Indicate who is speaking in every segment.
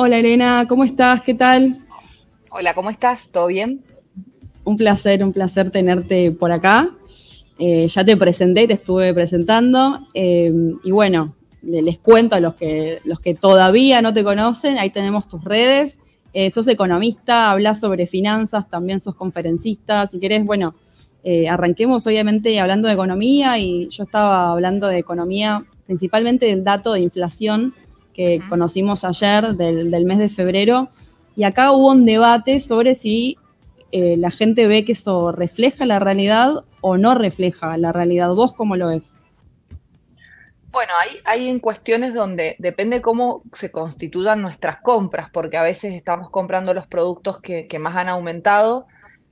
Speaker 1: Hola Elena, ¿cómo estás? ¿Qué tal?
Speaker 2: Hola, ¿cómo estás? ¿Todo bien?
Speaker 1: Un placer, un placer tenerte por acá. Eh, ya te presenté, te estuve presentando. Eh, y bueno, les cuento a los que, los que todavía no te conocen, ahí tenemos tus redes. Eh, sos economista, hablas sobre finanzas, también sos conferencista. Si querés, bueno, arranquemos obviamente hablando de economía y yo estaba hablando de economía principalmente del dato de inflación que conocimos ayer del, mes de febrero, y acá hubo un debate sobre si eh, la gente ve que eso refleja la realidad o no refleja la realidad. ¿Vos cómo lo ves?
Speaker 2: Bueno, hay, en cuestiones donde depende cómo se constituyan nuestras compras, porque a veces estamos comprando los productos que más han aumentado,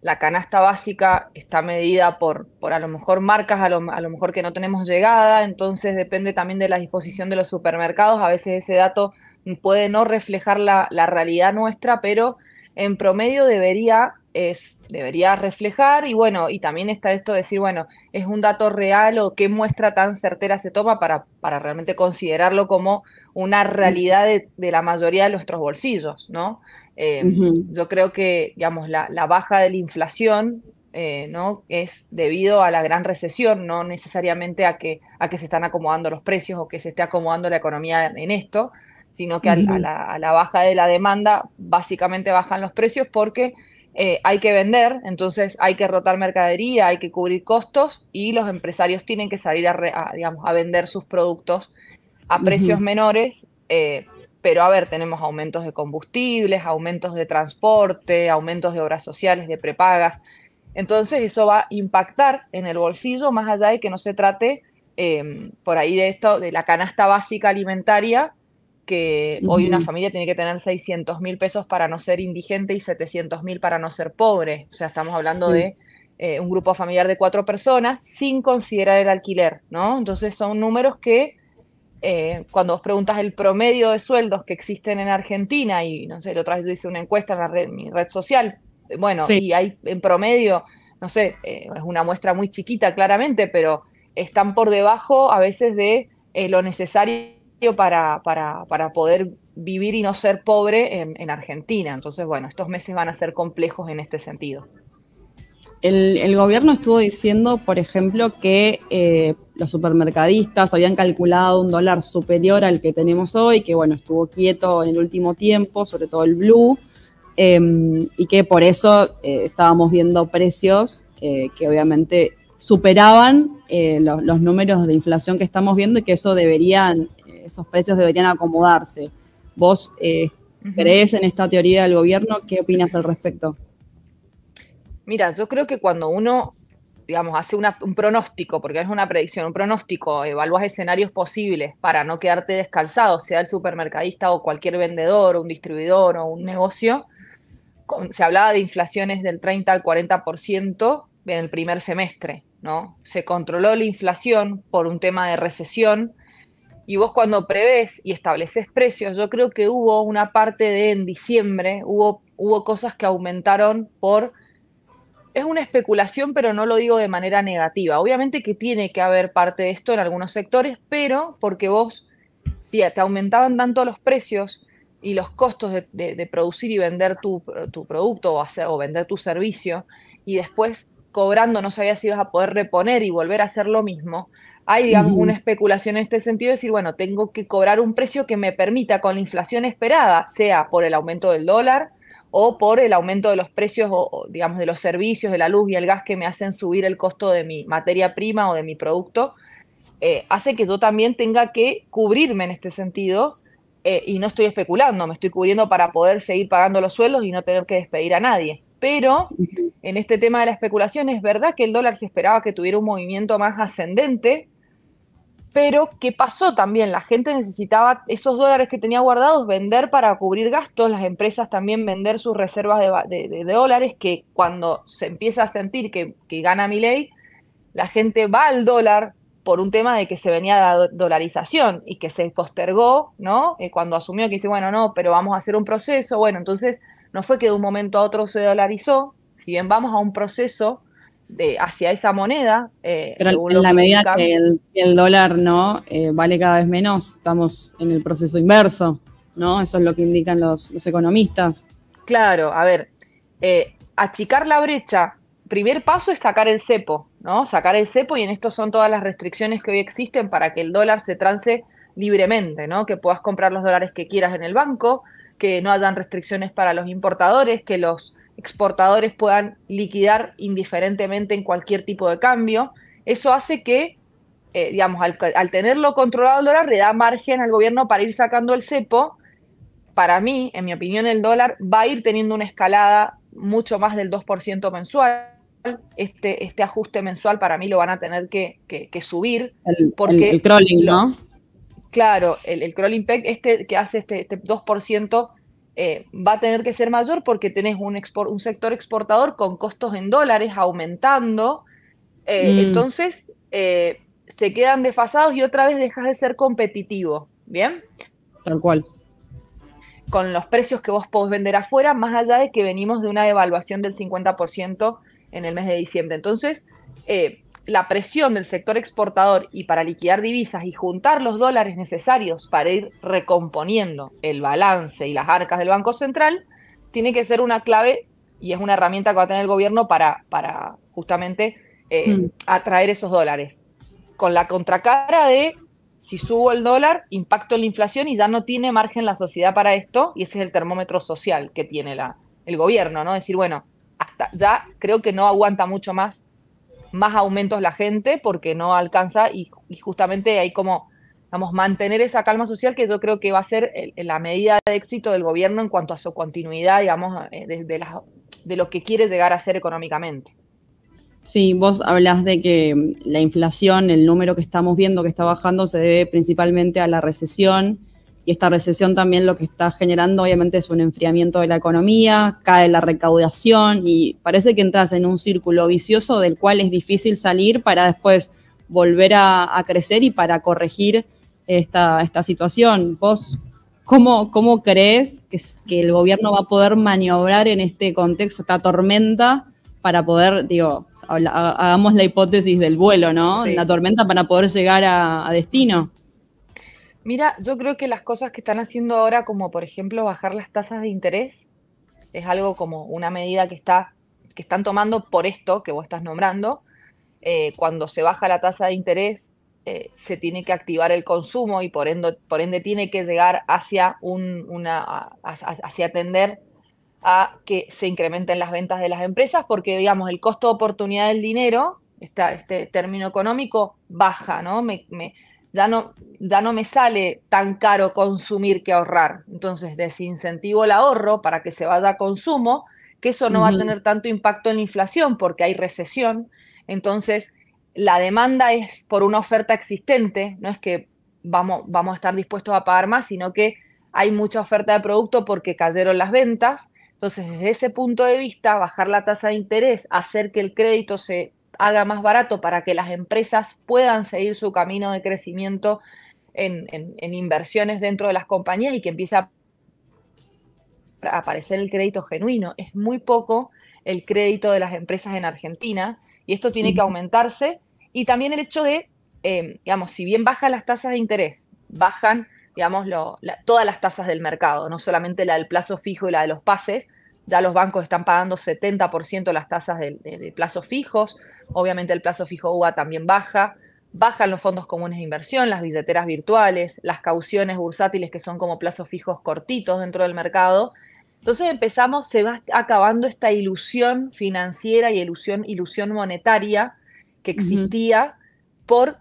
Speaker 2: la canasta básica está medida por, por a lo mejor marcas, a lo, a lo, mejor que no tenemos llegada, entonces depende también de la disposición de los supermercados, a veces ese dato puede no reflejar la, la realidad nuestra, pero en promedio debería, es, debería reflejar y bueno, y también está esto de decir, bueno, es un dato real o qué muestra tan certera se toma para, para realmente considerarlo como una realidad de la mayoría de nuestros bolsillos, ¿no? Em, yo creo que, digamos, la, baja de la inflación eh, ¿no? es debido a la gran recesión, no necesariamente a que, a que se están acomodando los precios o que se esté acomodando la economía en esto, sino que a, la, baja de la demanda básicamente bajan los precios porque eh, hay que vender, entonces hay que rotar mercadería, hay que cubrir costos y los empresarios tienen que salir a, a vender sus productos a precios menores eh, pero a ver, tenemos aumentos de combustibles, aumentos de transporte, aumentos de obras sociales, de prepagas. Entonces eso va a impactar en el bolsillo, más allá de que no se trate em, por ahí de esto, de la canasta básica alimentaria, que hoy una familia tiene que tener 600 mil pesos para no ser indigente y 700 mil para no ser pobre. O sea, estamos hablando de eh, un grupo familiar de cuatro personas sin considerar el alquiler, ¿no? Entonces son números que eh, cuando vos preguntas el promedio de sueldos que existen en Argentina, y no sé, la otra vez yo hice una encuesta en, la red, mi red social, eh, bueno, y hay en promedio, no sé, eh, es una muestra muy chiquita claramente, pero están por debajo a veces de lo necesario para, para, para, poder vivir y no ser pobre en Argentina. Entonces, bueno, estos meses van a ser complejos en este sentido.
Speaker 1: El, gobierno estuvo diciendo, por ejemplo, que eh, los supermercadistas habían calculado un dólar superior al que tenemos hoy, que bueno, estuvo quieto en el último tiempo, sobre todo el blue, em, y que por eso eh, estábamos viendo precios eh, que obviamente superaban los números de inflación que estamos viendo y que eso deberían, esos precios deberían acomodarse. ¿Vos crees en esta teoría del gobierno? ¿Qué opinas al respecto?
Speaker 2: Mira, yo creo que cuando uno, digamos, hace un pronóstico, porque es una predicción, un pronóstico, evalúas escenarios posibles para no quedarte descalzado, sea el supermercadista o cualquier vendedor, un distribuidor o un negocio, se hablaba de inflaciones del 30 al 40% en el primer semestre, ¿no? Se controló la inflación por un tema de recesión, y vos cuando prevés y estableces precios, yo creo que hubo una parte de en diciembre, hubo, hubo cosas que aumentaron por es una especulación, pero no lo digo de manera negativa. Obviamente que tiene que haber parte de esto en algunos sectores, pero porque vos, si te aumentaban tanto los precios y los costos de, producir y vender tu, producto o, vender tu servicio, y después cobrando no sabías si ibas a poder reponer y volver a hacer lo mismo, hay, una especulación en este sentido, de decir, bueno, tengo que cobrar un precio que me permita con la inflación esperada, sea por el aumento del dólar, o por el aumento de los precios, o, digamos, de los servicios, de la luz y el gas que me hacen subir el costo de mi materia prima o de mi producto, eh, hace que yo también tenga que cubrirme en este sentido eh, y no estoy especulando, me estoy cubriendo para poder seguir pagando los sueldos y no tener que despedir a nadie. Pero en este tema de la especulación es verdad que el dólar se esperaba que tuviera un movimiento más ascendente, pero, ¿qué pasó también? La gente necesitaba esos dólares que tenía guardados vender para cubrir gastos, las empresas también vender sus reservas de, dólares, que cuando se empieza a sentir que, gana mi ley, la gente va al dólar por un tema de que se venía la dolarización y que se postergó, ¿no? Eh, cuando asumió que dice, bueno, no, pero vamos a hacer un proceso, bueno, entonces no fue que de un momento a otro se dolarizó, si bien vamos a un proceso de, hacia esa moneda. Eh, Pero en la medida que
Speaker 1: el, dólar no eh, vale cada vez menos, estamos en el proceso inverso, ¿no? Eso es lo que indican los, economistas.
Speaker 2: Claro, a ver, eh, achicar la brecha, primer paso es sacar el cepo, ¿no? Sacar el cepo y en esto son todas las restricciones que hoy existen para que el dólar se trance libremente, ¿no? Que puedas comprar los dólares que quieras en el banco, que no hayan restricciones para los importadores, que los exportadores puedan liquidar indiferentemente en cualquier tipo de cambio. Eso hace que, eh, digamos, al, tenerlo controlado el dólar, le da margen al gobierno para ir sacando el cepo. Para mí, en mi opinión, el dólar va a ir teniendo una escalada mucho más del 2% mensual. Este, este ajuste mensual para mí lo van a tener que, subir. El, porque el, crawling, ¿no? Claro, el, crawling peg, este que hace este 2% este eh, va a tener que ser mayor porque tenés un, sector exportador con costos en dólares aumentando. Eh, mm. Entonces, eh, se quedan desfasados y otra vez dejas de ser competitivo. ¿Bien? Tal cual. Con los precios que vos podés vender afuera, más allá de que venimos de una devaluación del 50% en el mes de diciembre. Entonces, la presión del sector exportador y para liquidar divisas y juntar los dólares necesarios para ir recomponiendo el balance y las arcas del Banco Central, tiene que ser una clave y es una herramienta que va a tener el gobierno para, para justamente eh, mm. atraer esos dólares. Con la contracara de si subo el dólar, impacto en la inflación y ya no tiene margen la sociedad para esto, y ese es el termómetro social que tiene la, el gobierno, ¿no? Decir, bueno, hasta ya creo que no aguanta mucho más más aumentos la gente porque no alcanza y, justamente hay como, vamos, mantener esa calma social que yo creo que va a ser la medida de éxito del gobierno en cuanto a su continuidad, digamos, eh, de, de lo que quiere llegar a ser económicamente.
Speaker 1: Sí, vos hablás de que mm, la inflación, el número que estamos viendo que está bajando, se debe principalmente a la recesión y esta recesión también lo que está generando obviamente es un enfriamiento de la economía, cae la recaudación y parece que entras en un círculo vicioso del cual es difícil salir para después volver a, crecer y para corregir esta, esta situación. ¿Vos cómo, cómo crees que, el gobierno va a poder maniobrar en este contexto, esta tormenta? para poder, digo, hagamos la hipótesis del vuelo, ¿no? La tormenta para poder llegar a destino.
Speaker 2: Mira, yo creo que las cosas que están haciendo ahora, como por ejemplo bajar las tasas de interés, es algo como una medida que, está, que están tomando por esto que vos estás nombrando. Eh, cuando se baja la tasa de interés, eh, se tiene que activar el consumo y por ende, por ende tiene que llegar hacia, un, una, hacia atender a que se incrementen las ventas de las empresas, porque digamos, el costo de oportunidad del dinero, este término económico, baja, ¿no? Me, me, ya no, ya no me sale tan caro consumir que ahorrar. Entonces desincentivo el ahorro para que se vaya a consumo, que eso no va a tener tanto impacto en la inflación porque hay recesión. Entonces la demanda es por una oferta existente, no es que vamos, vamos a estar dispuestos a pagar más, sino que hay mucha oferta de producto porque cayeron las ventas. Entonces, desde ese punto de vista, bajar la tasa de interés, hacer que el crédito se haga más barato para que las empresas puedan seguir su camino de crecimiento en, inversiones dentro de las compañías y que empiece a aparecer el crédito genuino. Es muy poco el crédito de las empresas en Argentina y esto tiene que aumentarse. Y también el hecho de, eh, digamos, si bien bajan las tasas de interés, bajan, digamos, todas las tasas del mercado, no solamente la del plazo fijo y la de los pases, ya los bancos están pagando 70% las tasas de, plazos fijos, obviamente el plazo fijo UA también baja, bajan los fondos comunes de inversión, las billeteras virtuales, las cauciones bursátiles que son como plazos fijos cortitos dentro del mercado. Entonces empezamos, se va acabando esta ilusión financiera y ilusión, ilusión monetaria que existía por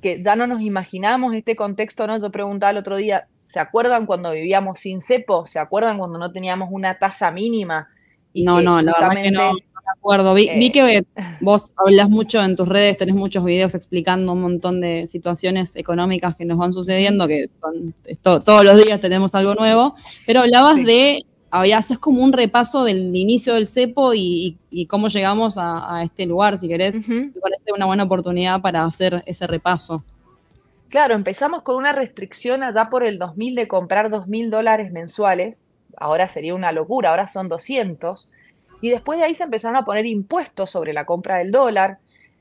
Speaker 2: que ya no nos imaginamos este contexto, ¿no? Yo preguntaba el otro día, ¿Se acuerdan cuando vivíamos sin cepo? ¿Se acuerdan cuando no teníamos una tasa mínima?
Speaker 1: no, no, la verdad que no, me
Speaker 2: acuerdo. Vi, eh, que
Speaker 1: vos hablas mucho en tus redes, tenés muchos videos explicando un montón de situaciones económicas que nos van sucediendo, que son todos los días tenemos algo nuevo, pero hablabas de, haces como un repaso del inicio del cepo y, cómo llegamos a, este lugar, si querés. Me parece una buena oportunidad para hacer ese repaso.
Speaker 2: Claro, empezamos con una restricción allá por el 2000 de comprar 2.000 dólares mensuales, ahora sería una locura, ahora son 200, y después de ahí se empezaron a poner impuestos sobre la compra del dólar,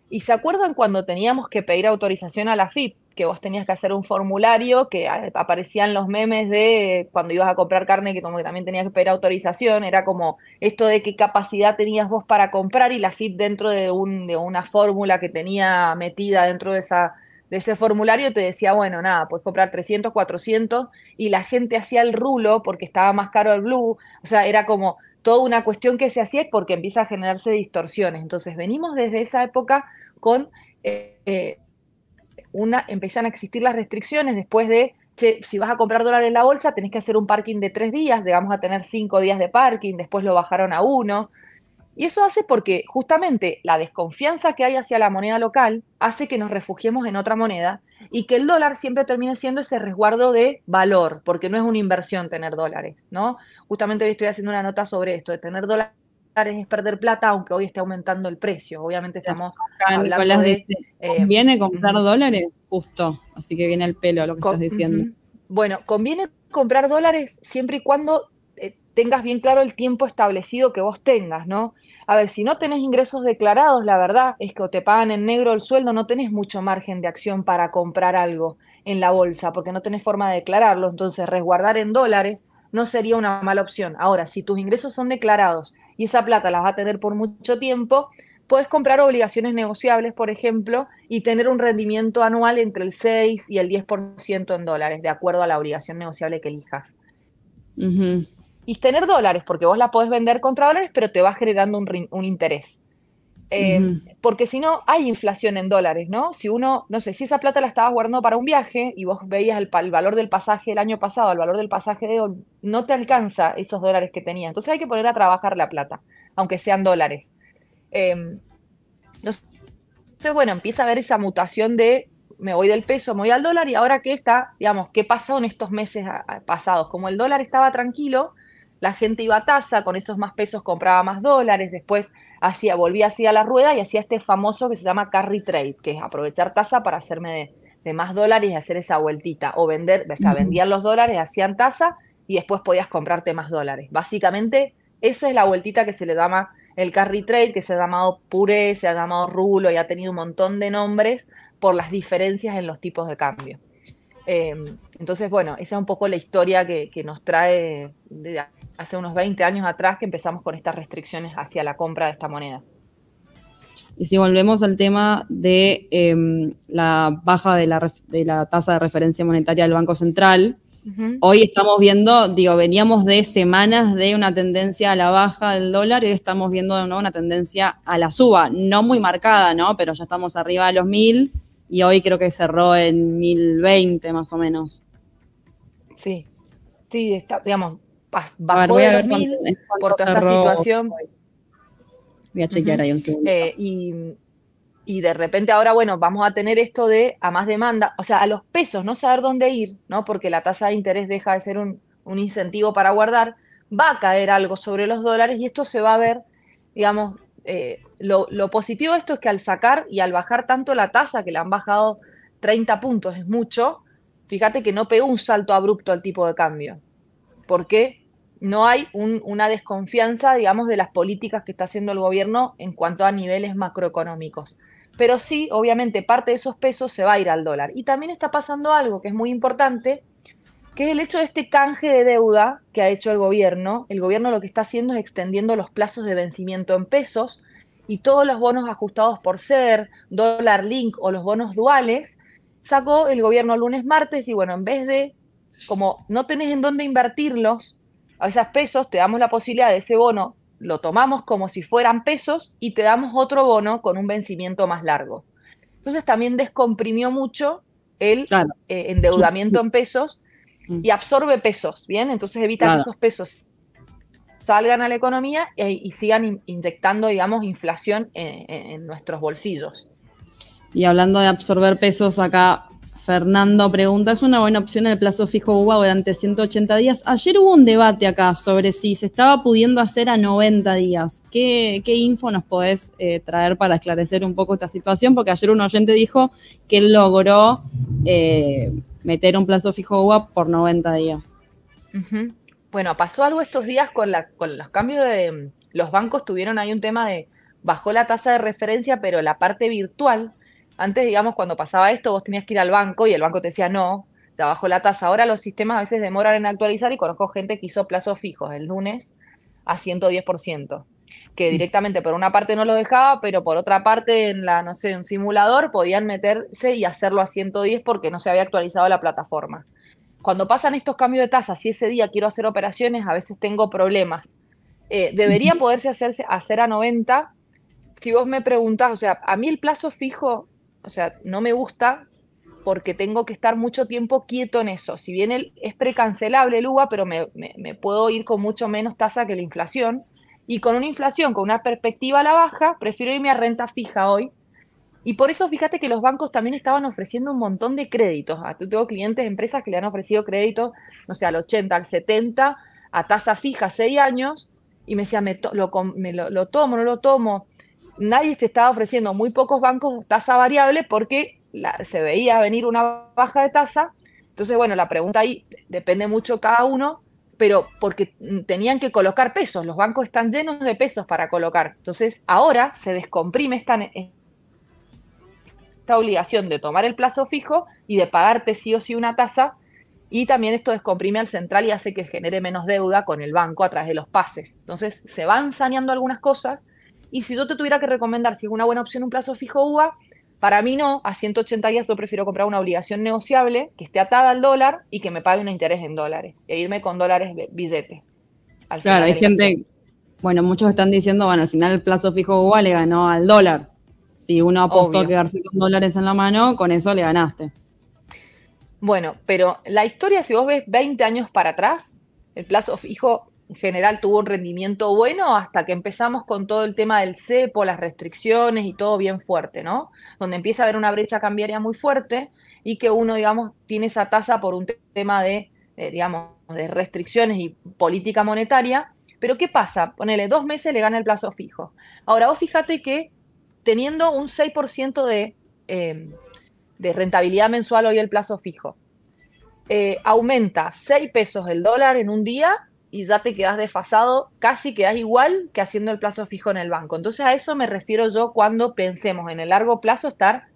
Speaker 2: y se acuerdan cuando teníamos que pedir autorización a la FIP, que vos tenías que hacer un formulario, que aparecían los memes de cuando ibas a comprar carne, que como que también tenías que pedir autorización, era como esto de qué capacidad tenías vos para comprar y la FIP dentro de, de una fórmula que tenía metida dentro de esa de ese formulario te decía, bueno, nada, puedes comprar 300, 400, y la gente hacía el rulo porque estaba más caro el blue, o sea, era como toda una cuestión que se hacía porque empieza a generarse distorsiones. Entonces, venimos desde esa época con eh, eh, una, empiezan a existir las restricciones después de, si vas a comprar dólares en la bolsa, tenés que hacer un parking de tres días, llegamos a tener cinco días de parking, después lo bajaron a uno, y eso hace porque justamente la desconfianza que hay hacia la moneda local hace que nos refugiemos en otra moneda y que el dólar siempre termine siendo ese resguardo de valor, porque no es una inversión tener dólares, ¿no? Justamente hoy estoy haciendo una nota sobre esto, de tener dólares es perder plata, aunque hoy esté aumentando el precio. Obviamente estamos hablando de... Eh,
Speaker 1: ¿Conviene comprar dólares? Justo, así que viene el pelo lo que
Speaker 2: estás diciendo. Bueno, conviene comprar dólares siempre y cuando eh, tengas bien claro el tiempo establecido que vos tengas, ¿no? A ver, si no tenés ingresos declarados, la verdad es que o te pagan en negro el sueldo, no tenés mucho margen de acción para comprar algo en la bolsa, porque no tenés forma de declararlo. Entonces, resguardar en dólares no sería una mala opción. Ahora, si tus ingresos son declarados y esa plata la vas a tener por mucho tiempo, puedes comprar obligaciones negociables, por ejemplo, y tener un rendimiento anual entre el 6 y el 10% en dólares, de acuerdo a la obligación negociable que elijas y tener dólares, porque vos la podés vender contra dólares, pero te vas generando un, interés. Em, porque si no, hay inflación en dólares, ¿no? Si uno, no sé, si esa plata la estabas guardando para un viaje y vos veías el, valor del pasaje el año pasado, el valor del pasaje de hoy, no te alcanza esos dólares que tenías. Entonces hay que poner a trabajar la plata, aunque sean dólares. Em, entonces, bueno, empieza a haber esa mutación de me voy del peso, me voy al dólar y ahora qué está, digamos, qué pasó en estos meses pasados. Como el dólar estaba tranquilo, la gente iba a tasa, con esos más pesos compraba más dólares, después hacía, volvía a la rueda y hacía este famoso que se llama carry trade, que es aprovechar tasa para hacerme de, más dólares y hacer esa vueltita, o vender, o sea, vendían los dólares, hacían tasa y después podías comprarte más dólares. Básicamente, esa es la vueltita que se le llama el carry trade, que se ha llamado puré, se ha llamado rulo y ha tenido un montón de nombres por las diferencias en los tipos de cambio. Em, entonces, bueno, esa es un poco la historia que, nos trae de hace unos 20 años atrás que empezamos con estas restricciones hacia la compra de esta moneda.
Speaker 1: Y si volvemos al tema de em, la baja de la, tasa de referencia monetaria del Banco Central, hoy estamos viendo, digo, veníamos de semanas de una tendencia a la baja del dólar y hoy estamos viendo nuevo una tendencia a la suba, no muy marcada, ¿no? Pero ya estamos arriba de los mil y hoy creo que cerró en 1020 más o menos.
Speaker 2: Sí, sí, está, digamos, bajó de los por toda esta situación.
Speaker 1: Voy a chequear ahí un segundo.
Speaker 2: Eh, y, y, de repente ahora, bueno, vamos a tener esto de a más demanda, o sea, a los pesos, no saber dónde ir, ¿no? Porque la tasa de interés deja de ser un, un incentivo para guardar, va a caer algo sobre los dólares y esto se va a ver, digamos, eh, lo, lo, positivo de esto es que al sacar y al bajar tanto la tasa, que le han bajado 30 puntos, es mucho, fíjate que no pegó un salto abrupto al tipo de cambio. ¿Por qué? no hay una desconfianza, digamos, de las políticas que está haciendo el gobierno en cuanto a niveles macroeconómicos. Pero sí, obviamente, parte de esos pesos se va a ir al dólar. Y también está pasando algo que es muy importante, que es el hecho de este canje de deuda que ha hecho el gobierno. El gobierno lo que está haciendo es extendiendo los plazos de vencimiento en pesos y todos los bonos ajustados por ser, dólar link o los bonos duales, sacó el gobierno lunes, martes y bueno, en vez de, como no tenés en dónde invertirlos, a esas pesos te damos la posibilidad de ese bono, lo tomamos como si fueran pesos y te damos otro bono con un vencimiento más largo. Entonces también descomprimió mucho el eh, endeudamiento en pesos mm. y absorbe pesos, ¿bien? Entonces evita que esos pesos salgan a la economía e, y sigan inyectando, digamos, inflación eh, en, nuestros bolsillos.
Speaker 1: Y hablando de absorber pesos, acá Fernando pregunta, ¿es una buena opción el plazo fijo UBA durante 180 días? Ayer hubo un debate acá sobre si se estaba pudiendo hacer a 90 días. ¿Qué, info nos podés eh, traer para esclarecer un poco esta situación? Porque ayer un oyente dijo que logró eh, meter un plazo fijo UBA por 90 días.
Speaker 2: Bueno, pasó algo estos días con, con los cambios de... Los bancos tuvieron ahí un tema de... Bajó la tasa de referencia, pero la parte virtual antes, digamos, cuando pasaba esto, vos tenías que ir al banco y el banco te decía no, te bajó la tasa. Ahora los sistemas a veces demoran en actualizar y conozco gente que hizo plazos fijos el lunes a 110%, que mm. directamente por una parte no lo dejaba, pero por otra parte en la, no sé, un simulador podían meterse y hacerlo a 110 porque no se había actualizado la plataforma. Cuando pasan estos cambios de tasa, si ese día quiero hacer operaciones, a veces tengo problemas. Eh, debería poderse hacerse hacer a 90. Si vos me preguntás, o sea, a mí el plazo fijo o sea, no me gusta porque tengo que estar mucho tiempo quieto en eso. Si bien el, es precancelable el UBA, pero me, puedo ir con mucho menos tasa que la inflación. Y con una inflación, con una perspectiva a la baja, prefiero irme a renta fija hoy. Y por eso fíjate que los bancos también estaban ofreciendo un montón de créditos. Ah, tengo clientes, empresas que le han ofrecido créditos, no sé, al 80, al 70, a tasa fija, 6 años. Y me decía, me, lo, me lo tomo, no lo tomo nadie te estaba ofreciendo, muy pocos bancos, tasa variable porque se veía venir una baja de tasa. Entonces, bueno, la pregunta ahí depende mucho cada uno, pero porque tenían que colocar pesos, los bancos están llenos de pesos para colocar. Entonces, ahora se descomprime esta obligación de tomar el plazo fijo y de pagarte sí o sí una tasa. Y también esto descomprime al central y hace que genere menos deuda con el banco a través de los pases. Entonces se van saneando algunas cosas, y si yo te tuviera que recomendar si es una buena opción un plazo fijo UVA, para mí no, a 180 días yo prefiero comprar una obligación negociable que esté atada al dólar y que me pague un interés en dólares e irme con dólares billete.
Speaker 1: claro, hay gente, bueno, muchos están diciendo, bueno, al final el plazo fijo UVA le ganó al dólar. Si uno apostó a quedarse con dólares en la mano, con eso le ganaste.
Speaker 2: Bueno, pero la historia, si vos ves 20 años para atrás, el plazo fijo en general tuvo un rendimiento bueno hasta que empezamos con todo el tema del cepo, las restricciones y todo bien fuerte, ¿no? Donde empieza a haber una brecha cambiaria muy fuerte y que uno, digamos, tiene esa tasa por un tema de, eh, digamos, de restricciones y política monetaria. Pero ¿qué pasa? Ponele dos meses, le gana el plazo fijo. Ahora, vos fíjate que teniendo un 6% em, de, rentabilidad mensual hoy el plazo fijo, eh, aumenta 6 pesos el dólar en un día y ya te quedas desfasado, casi quedas igual que haciendo el plazo fijo en el banco. Entonces a eso me refiero yo cuando pensemos en el largo plazo estar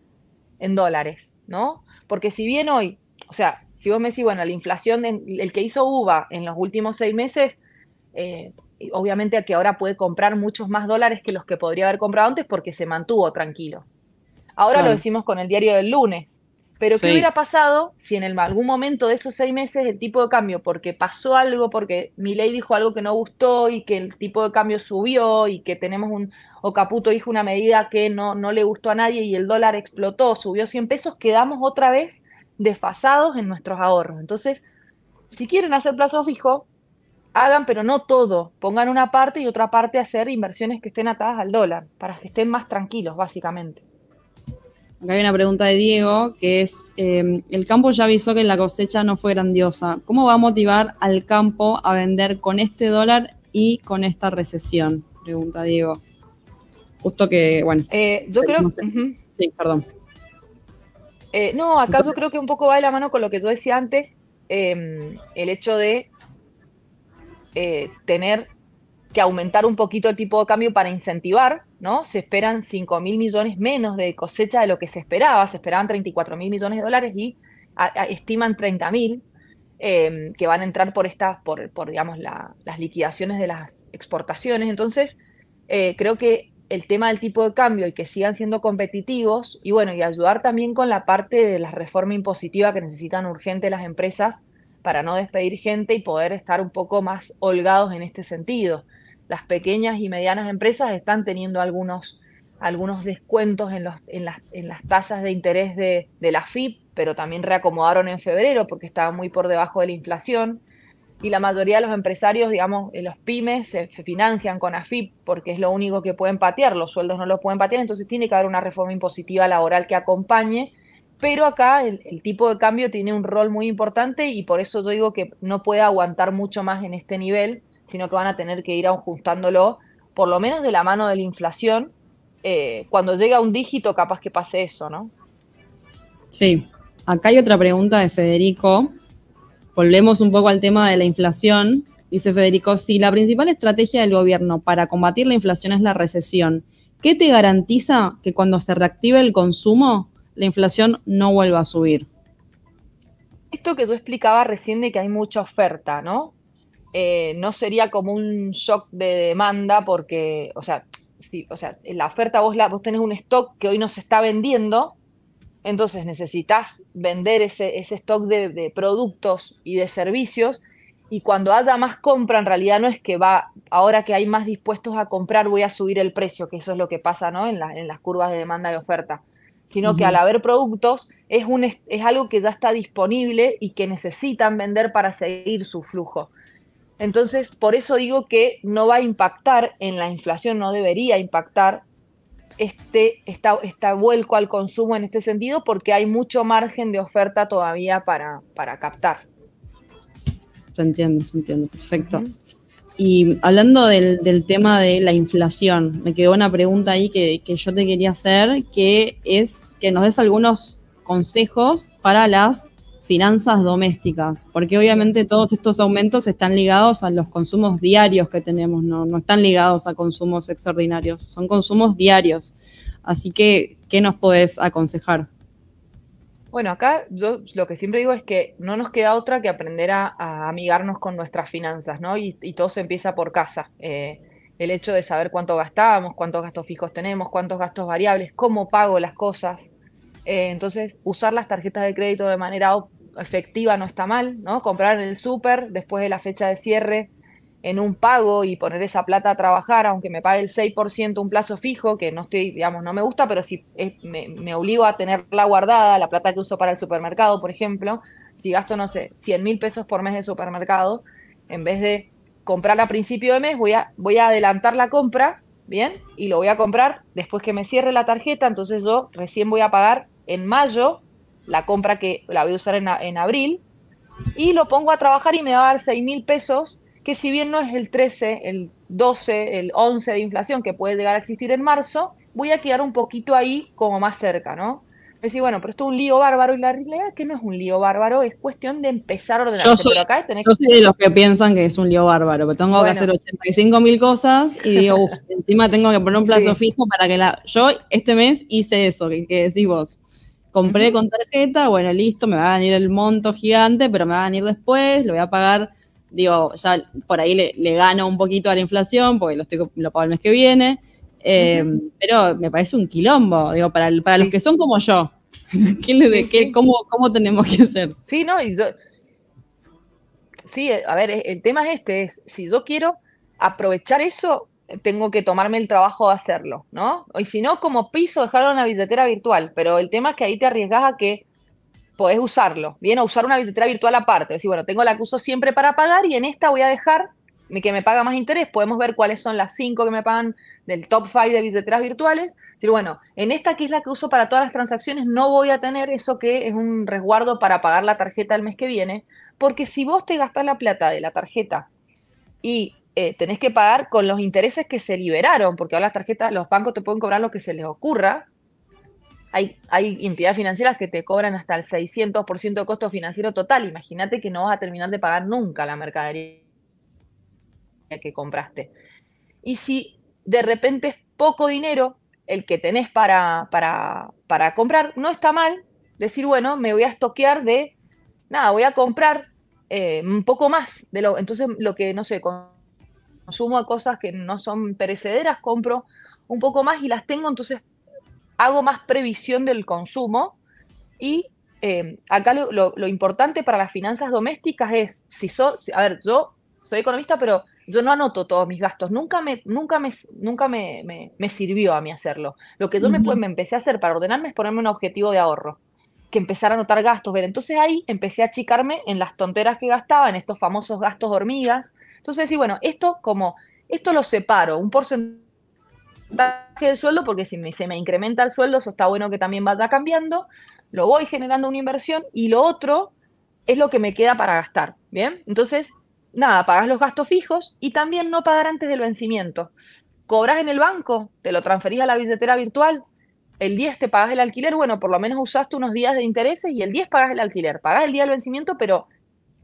Speaker 2: en dólares, ¿no? Porque si bien hoy, o sea, si vos me decís, bueno, la inflación, el que hizo UVA en los últimos seis meses, eh, obviamente que ahora puede comprar muchos más dólares que los que podría haber comprado antes porque se mantuvo tranquilo. Ahora lo decimos con el diario del lunes. Pero ¿qué hubiera pasado si en el, algún momento de esos seis meses el tipo de cambio, porque pasó algo, porque mi ley dijo algo que no gustó y que el tipo de cambio subió y que tenemos un, o Caputo dijo una medida que no, no le gustó a nadie y el dólar explotó, subió 100 pesos, quedamos otra vez desfasados en nuestros ahorros. Entonces, si quieren hacer plazo fijo, hagan, pero no todo. Pongan una parte y otra parte hacer inversiones que estén atadas al dólar, para que estén más tranquilos, básicamente.
Speaker 1: Acá hay una pregunta de Diego, que es, em, el campo ya avisó que la cosecha no fue grandiosa. ¿Cómo va a motivar al campo a vender con este dólar y con esta recesión? Pregunta Diego. Justo que, bueno. Eh, yo creo... que... Sí, perdón.
Speaker 2: Eh, no, acá yo creo que un poco va de la mano con lo que yo decía antes, em, el hecho de eh, tener que aumentar un poquito el tipo de cambio para incentivar, ¿no? Se esperan 5 mil millones menos de cosecha de lo que se esperaba, se esperaban 34 mil millones de dólares y estiman 30.000 mil em, que van a entrar por estas, por, por digamos, las liquidaciones de las exportaciones. Entonces, eh, creo que el tema del tipo de cambio y que sigan siendo competitivos y bueno, y ayudar también con la parte de la reforma impositiva que necesitan urgente las empresas para no despedir gente y poder estar un poco más holgados en este sentido las pequeñas y medianas empresas están teniendo algunos, algunos descuentos en, los, en, las, tasas de interés de, la FIP, pero también reacomodaron en febrero porque estaba muy por debajo de la inflación. Y la mayoría de los empresarios, digamos, eh, los pymes se, financian con AFIP porque es lo único que pueden patear, los sueldos no los pueden patear, entonces tiene que haber una reforma impositiva laboral que acompañe pero acá el, el, tipo de cambio tiene un rol muy importante y por eso yo digo que no puede aguantar mucho más en este nivel, sino que van a tener que ir ajustándolo, por lo menos de la mano de la inflación. Eh, cuando llega un dígito, capaz que pase eso, ¿no?
Speaker 1: Sí. Acá hay otra pregunta de Federico. Volvemos un poco al tema de la inflación. Dice Federico, si la principal estrategia del gobierno para combatir la inflación es la recesión, ¿qué te garantiza que cuando se reactive el consumo, la inflación no vuelva a subir?
Speaker 2: Esto que yo explicaba recién de que hay mucha oferta, ¿no? Eh, no sería como un shock de demanda porque, o sea, o sea, la oferta vos, la, vos tenés un stock que hoy no se está vendiendo, entonces necesitas vender ese, ese stock de, productos y de servicios y cuando haya más compra, en realidad no es que va, ahora que hay más dispuestos a comprar voy a subir el precio, que eso es lo que pasa ¿no? en, en las curvas de demanda y oferta sino que al haber productos es, un, es algo que ya está disponible y que necesitan vender para seguir su flujo. Entonces, por eso digo que no va a impactar en la inflación, no debería impactar este, esta, vuelco al consumo en este sentido, porque hay mucho margen de oferta todavía para, para captar.
Speaker 1: Lo entiendo, se entiendo, perfecto. Y hablando del, tema de la inflación, me quedó una pregunta ahí que, que yo te quería hacer, que es que nos des algunos consejos para las finanzas domésticas, porque obviamente todos estos aumentos están ligados a los consumos diarios que tenemos, no, están ligados a consumos extraordinarios, son consumos diarios. Así que, ¿qué nos podés aconsejar?
Speaker 2: Bueno, acá yo lo que siempre digo es que no nos queda otra que aprender a, amigarnos con nuestras finanzas, ¿no? Y, todo se empieza por casa. Eh, el hecho de saber cuánto gastábamos, cuántos gastos fijos tenemos, cuántos gastos variables, cómo pago las cosas, eh, entonces, usar las tarjetas de crédito de manera efectiva no está mal, ¿no? Comprar en el súper después de la fecha de cierre en un pago y poner esa plata a trabajar, aunque me pague el 6% un plazo fijo, que no estoy, digamos, no me gusta, pero si me, me, obligo a tenerla guardada, la plata que uso para el supermercado, por ejemplo, si gasto, no sé, 100 mil pesos por mes de supermercado, en vez de comprar a principio de mes, voy a, voy a adelantar la compra, ¿bien? Y lo voy a comprar después que me cierre la tarjeta, entonces yo recién voy a pagar en mayo, la compra que la voy a usar en, abril, y lo pongo a trabajar y me va a dar 6 mil pesos, que si bien no es el 13, el 12, el 11 de inflación que puede llegar a existir en marzo, voy a quedar un poquito ahí como más cerca, ¿no? Me decís, bueno, pero esto es un lío bárbaro y la realidad es que no es un lío bárbaro, es cuestión de empezar ordenando Yo soy, de los
Speaker 1: que piensan que es un lío bárbaro, que tengo que hacer 85 mil cosas y encima tengo que poner un plazo fijo para que la... Yo este mes hice eso, que decís vos. Compré con tarjeta, bueno, listo, me va a venir el monto gigante, pero me va a venir después, lo voy a pagar, digo, ya por ahí le, gano un poquito a la inflación, porque lo, lo pago el mes que viene. Eh, pero me parece un quilombo, digo, para, para los que son como yo. Cómo, cómo, tenemos que hacer?
Speaker 2: Sí, no, y yo, sí, a ver, el tema es este, es si yo quiero aprovechar eso, tengo que tomarme el trabajo de hacerlo, ¿no? Y si no, como piso, dejar una billetera virtual, pero el tema es que ahí te arriesgas a que podés usarlo, Viene A usar una billetera virtual aparte, decir, bueno, tengo la que uso siempre para pagar y en esta voy a dejar que me paga más interés, podemos ver cuáles son las cinco que me pagan del top five de billeteras virtuales, decir, bueno, en esta que es la que uso para todas las transacciones no voy a tener eso que es un resguardo para pagar la tarjeta el mes que viene, porque si vos te gastas la plata de la tarjeta y eh, tenés que pagar con los intereses que se liberaron, porque ahora las tarjetas, los bancos te pueden cobrar lo que se les ocurra. Hay, hay entidades financieras que te cobran hasta el 600% de costo financiero total. Imagínate que no vas a terminar de pagar nunca la mercadería que compraste. Y si de repente es poco dinero el que tenés para, para, comprar, no está mal decir, bueno, me voy a estoquear de, nada, voy a comprar eh, un poco más de lo, entonces lo que, no sé, con consumo a cosas que no son perecederas, compro un poco más y las tengo, entonces hago más previsión del consumo y eh, acá lo, importante para las finanzas domésticas es, si a ver, yo soy economista, pero yo no anoto todos mis gastos, nunca me, nunca me, nunca me, me, sirvió a mí hacerlo. Lo que yo me, empecé a hacer para ordenarme es ponerme un objetivo de ahorro que empezar a anotar gastos. Ver, entonces ahí empecé a achicarme en las tonteras que gastaba, en estos famosos gastos hormigas, entonces bueno, esto como, esto lo separo, un porcentaje del sueldo, porque si me, se me incrementa el sueldo, eso está bueno que también vaya cambiando, lo voy generando una inversión y lo otro es lo que me queda para gastar, ¿bien? Entonces, nada, pagas los gastos fijos y también no pagar antes del vencimiento. Cobras en el banco, te lo transferís a la billetera virtual, el 10 te pagas el alquiler, bueno, por lo menos usaste unos días de intereses y el 10 pagas el alquiler. Pagas el día del vencimiento, pero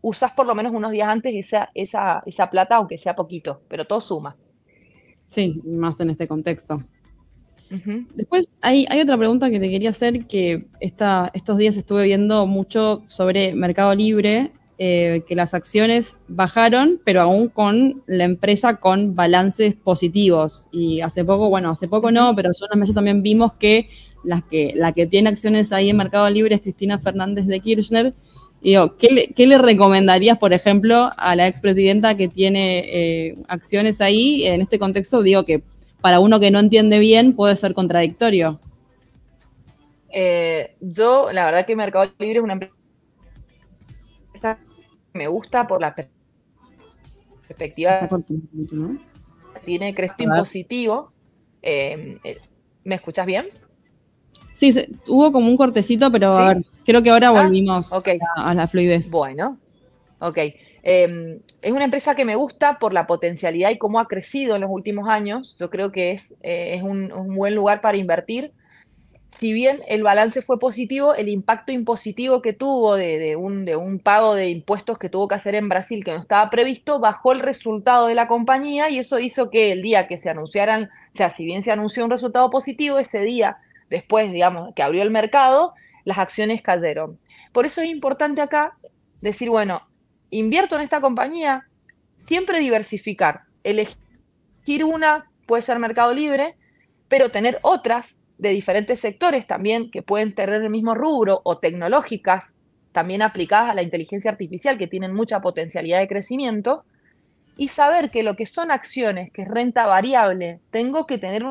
Speaker 2: usas por lo menos unos días antes esa, plata, aunque sea poquito, pero todo suma.
Speaker 1: Sí, más en este contexto.
Speaker 2: Después hay, otra pregunta
Speaker 1: que te quería hacer, que esta, estos días estuve viendo mucho sobre Mercado Libre, eh, que las acciones bajaron, pero aún con la empresa con balances positivos. Y hace poco, bueno, hace poco no, pero hace unos meses también vimos que, las que la que tiene acciones ahí en Mercado Libre es Cristina Fernández de Kirchner, digo, ¿qué le, recomendarías, por ejemplo, a la expresidenta que tiene eh, acciones ahí? En este contexto, digo que para uno que no entiende bien puede ser contradictorio.
Speaker 2: Eh, yo, la verdad que Mercado Libre es una empresa que me gusta por la perspectiva tiene crecimiento positivo. Eh, ¿Me escuchas bien?
Speaker 1: Sí, hubo como un cortecito, pero creo que ahora ah, volvimos a, la fluidez. Bueno,
Speaker 2: ok. Em, es una empresa que me gusta por la potencialidad y cómo ha crecido en los últimos años. Yo creo que es, eh, es un, buen lugar para invertir si bien el balance fue positivo, el impacto impositivo que tuvo de, un, de, un, pago de impuestos que tuvo que hacer en Brasil que no estaba previsto, bajó el resultado de la compañía y eso hizo que el día que se anunciaran, o sea, si bien se anunció un resultado positivo, ese día después, digamos, que abrió el mercado, las acciones cayeron. Por eso es importante acá decir, bueno, invierto en esta compañía, siempre diversificar, elegir una puede ser mercado libre, pero tener otras de diferentes sectores también que pueden tener el mismo rubro o tecnológicas también aplicadas a la inteligencia artificial que tienen mucha potencialidad de crecimiento y saber que lo que son acciones, que es renta variable, tengo que tener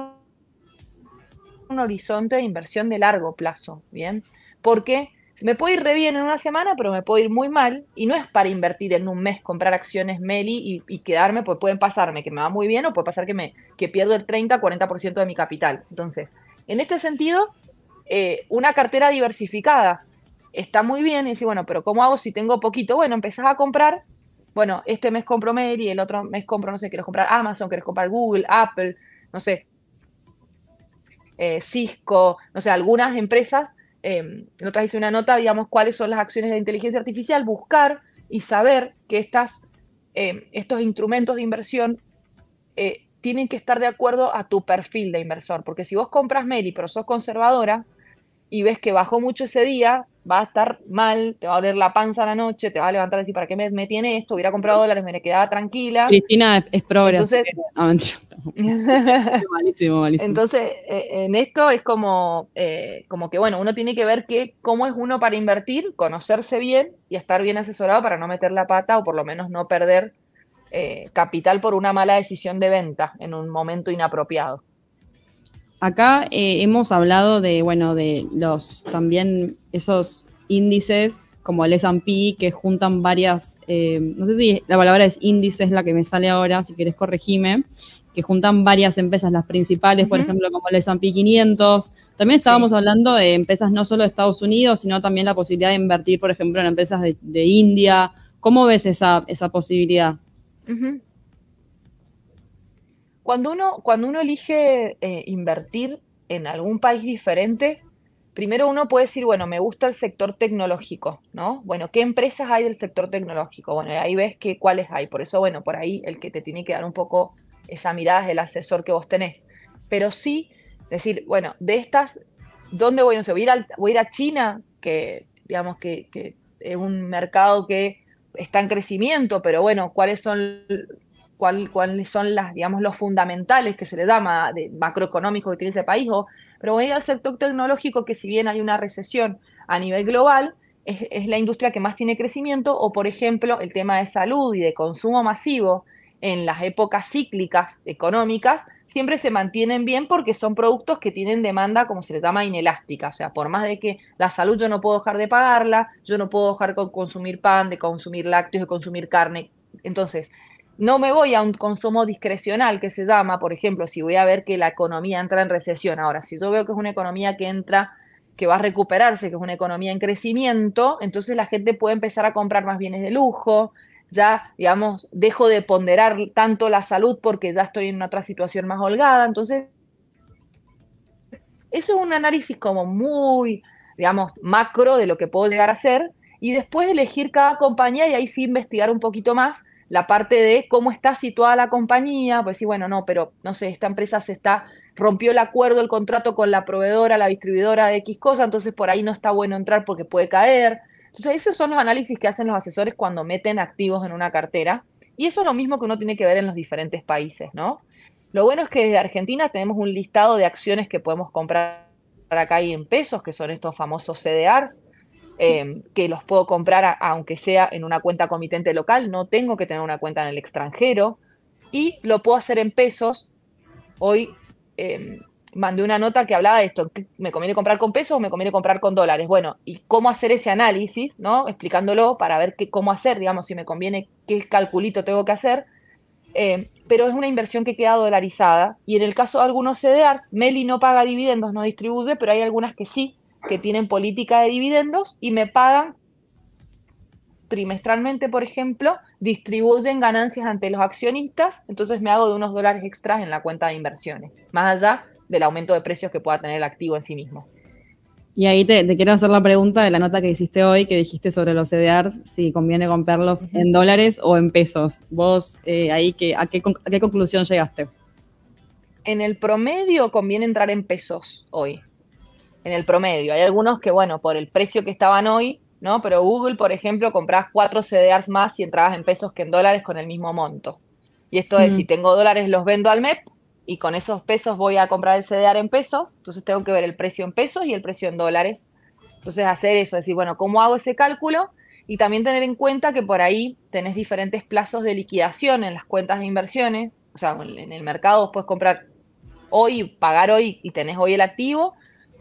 Speaker 2: un horizonte de inversión de largo plazo, ¿bien? Porque me puedo ir bien en una semana, pero me puedo ir muy mal, y no es para invertir en un mes, comprar acciones Meli y, quedarme, pues pueden pasarme que me va muy bien o puede pasar que, me, que pierdo el 30-40% de mi capital. Entonces, en este sentido, eh, una cartera diversificada está muy bien, y decir, bueno, pero ¿cómo hago si tengo poquito? Bueno, empezás a comprar, bueno, este mes compro Meli, el otro mes compro, no sé, quieres comprar Amazon, quieres comprar Google, Apple, no sé, eh, Cisco, no sé, algunas empresas, eh, en otras hice una nota, digamos, cuáles son las acciones de inteligencia artificial, buscar y saber que estas, eh, estos instrumentos de inversión eh, tienen que estar de acuerdo a tu perfil de inversor, porque si vos compras Meli pero sos conservadora y ves que bajó mucho ese día, va a estar mal, te va a abrir la panza la noche, te va a levantar y decir, ¿para qué me, tiene esto? Hubiera comprado dólares, me quedaba tranquila.
Speaker 1: Cristina es, es Entonces, Entonces,
Speaker 2: en esto es como, eh, como que, bueno, uno tiene que ver que, cómo es uno para invertir, conocerse bien y estar bien asesorado para no meter la pata o por lo menos no perder eh, capital por una mala decisión de venta en un momento inapropiado
Speaker 1: acá eh, hemos hablado de, bueno, de los también esos índices como el S&P que juntan varias, eh, no sé si la palabra es índice es la que me sale ahora, si quieres corregime, que juntan varias empresas, las principales, por ejemplo, como el S&P 500. También estábamos hablando de empresas no solo de Estados Unidos, sino también la posibilidad de invertir, por ejemplo, en empresas de, India. ¿Cómo ves esa, esa posibilidad?
Speaker 2: Cuando uno, cuando uno elige eh, invertir en algún país diferente, primero uno puede decir, bueno, me gusta el sector tecnológico, ¿no? Bueno, ¿qué empresas hay del sector tecnológico? Bueno, ahí ves cuáles hay. Por eso, bueno, por ahí el que te tiene que dar un poco esa mirada es el asesor que vos tenés. Pero sí decir, bueno, de estas, ¿dónde voy? No sé, voy a ir, a, China, que digamos que es un mercado que está en crecimiento, pero bueno, ¿cuáles son cuáles son las, digamos, los fundamentales que se le llama de macroeconómico que tiene ese país, o ir al sector tecnológico que si bien hay una recesión a nivel global, es, la industria que más tiene crecimiento, o por ejemplo el tema de salud y de consumo masivo en las épocas cíclicas económicas, siempre se mantienen bien porque son productos que tienen demanda, como se le llama, inelástica. O sea, por más de que la salud yo no puedo dejar de pagarla, yo no puedo dejar de consumir pan, de consumir lácteos, de consumir carne. Entonces, no me voy a un consumo discrecional que se llama, por ejemplo, si voy a ver que la economía entra en recesión. Ahora, si yo veo que es una economía que entra, que va a recuperarse, que es una economía en crecimiento, entonces la gente puede empezar a comprar más bienes de lujo, ya, digamos, dejo de ponderar tanto la salud porque ya estoy en otra situación más holgada. Entonces, eso es un análisis como muy, digamos, macro de lo que puedo llegar a hacer. y después elegir cada compañía y ahí sí investigar un poquito más la parte de cómo está situada la compañía, pues sí, bueno, no, pero no sé, esta empresa se está, rompió el acuerdo, el contrato con la proveedora, la distribuidora de X cosa, entonces por ahí no está bueno entrar porque puede caer. Entonces esos son los análisis que hacen los asesores cuando meten activos en una cartera. Y eso es lo mismo que uno tiene que ver en los diferentes países, ¿no? Lo bueno es que desde Argentina tenemos un listado de acciones que podemos comprar acá y en pesos, que son estos famosos CDRs, Em, que los puedo comprar aunque sea en una cuenta comitente local, no tengo que tener una cuenta en el extranjero y lo puedo hacer en pesos. Hoy em, mandé una nota que hablaba de esto, ¿me conviene comprar con pesos o me conviene comprar con dólares? Bueno, y cómo hacer ese análisis, ¿no? Explicándolo para ver qué, cómo hacer, digamos, si me conviene, qué calculito tengo que hacer. Em, pero es una inversión que queda dolarizada y en el caso de algunos CDRs, Meli no paga dividendos, no distribuye, pero hay algunas que sí que tienen política de dividendos y me pagan trimestralmente, por ejemplo, distribuyen ganancias ante los accionistas, entonces me hago de unos dólares extras en la cuenta de inversiones, más allá del aumento de precios que pueda tener el activo en sí mismo.
Speaker 1: Y ahí te, quiero hacer la pregunta de la nota que hiciste hoy, que dijiste sobre los CDRs, si conviene comprarlos en dólares o en pesos. Vos, eh, ahí, que, ¿a qué conclusión llegaste?
Speaker 2: En el promedio conviene entrar en pesos hoy en el promedio. Hay algunos que, bueno, por el precio que estaban hoy, ¿no? Pero Google, por ejemplo, compras cuatro CDRs más y entrabas en pesos que en dólares con el mismo monto. Y esto es, si mm. tengo dólares los vendo al MEP y con esos pesos voy a comprar el CDR en pesos, entonces tengo que ver el precio en pesos y el precio en dólares. Entonces hacer eso, decir, bueno, ¿cómo hago ese cálculo? Y también tener en cuenta que por ahí tenés diferentes plazos de liquidación en las cuentas de inversiones, o sea, en el mercado puedes comprar hoy, pagar hoy y tenés hoy el activo,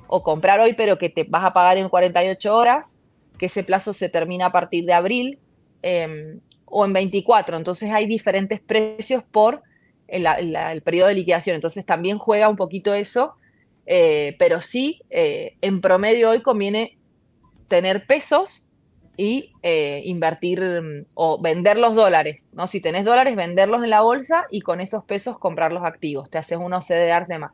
Speaker 2: o comprar hoy, pero que te vas a pagar en 48 horas, que ese plazo se termina a partir de abril em, o en 24. Entonces hay diferentes precios por el, periodo de liquidación. Entonces también juega un poquito eso, eh, pero sí, eh, en promedio hoy conviene tener pesos y eh, invertir mm, o vender los dólares. ¿no? Si tenés dólares, venderlos en la bolsa y con esos pesos comprar los activos. Te haces unos CDRs de más.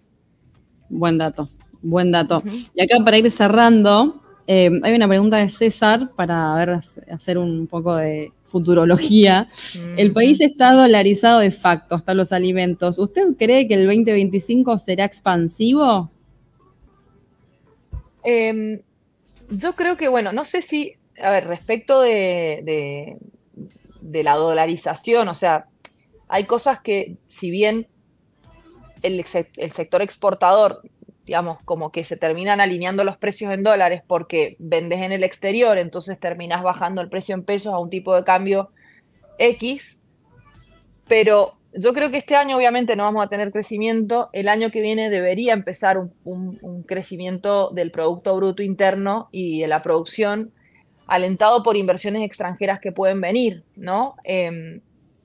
Speaker 1: Buen dato buen dato. Y acá para ir cerrando, eh, hay una pregunta de César para hacer un poco de futurología. El país está dolarizado de facto, están los alimentos. ¿Usted cree que el 2025 será expansivo?
Speaker 2: Em, yo creo que, bueno, no sé si, a ver, respecto de, la dolarización, o sea, hay cosas que, si bien el, sector exportador digamos, como que se terminan alineando los precios en dólares porque vendes en el exterior, entonces terminas bajando el precio en pesos a un tipo de cambio X, pero yo creo que este año obviamente no vamos a tener crecimiento, el año que viene debería empezar un, crecimiento del Producto Bruto Interno y de la producción alentado por inversiones extranjeras que pueden venir, ¿no? Em,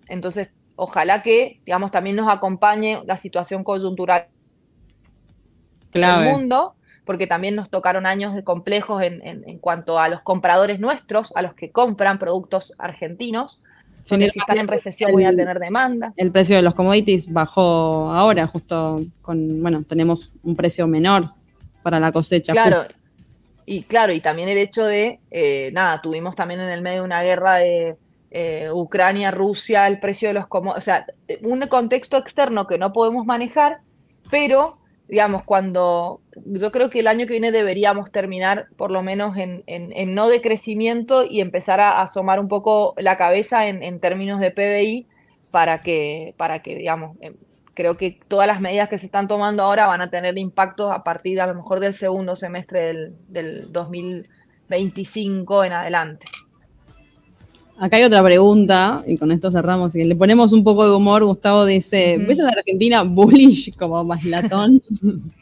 Speaker 2: entonces, ojalá que, digamos, también nos acompañe la situación coyuntural
Speaker 1: del mundo,
Speaker 2: porque también nos tocaron años de complejos en, en, cuanto a los compradores nuestros, a los que compran productos argentinos. si están en recesión voy a tener demanda. El
Speaker 1: precio de los commodities bajó ahora, justo con, bueno, tenemos un precio menor para la cosecha. Claro,
Speaker 2: y claro, y también el hecho de, eh, nada, tuvimos también en el medio de una guerra de eh, Ucrania, Rusia, el precio de los commodities, o sea, un contexto externo que no podemos manejar, pero digamos, cuando yo creo que el año que viene deberíamos terminar por lo menos en, en, de no decrecimiento y empezar a asomar un poco la cabeza en, términos de PBI para que, para que, digamos, em, creo que todas las medidas que se están tomando ahora van a tener impactos a partir a lo mejor del segundo semestre del 2025 en adelante.
Speaker 1: Acá hay otra pregunta, y con esto cerramos. Y le ponemos un poco de humor. Gustavo dice: ¿Ves a la Argentina bullish como más latón?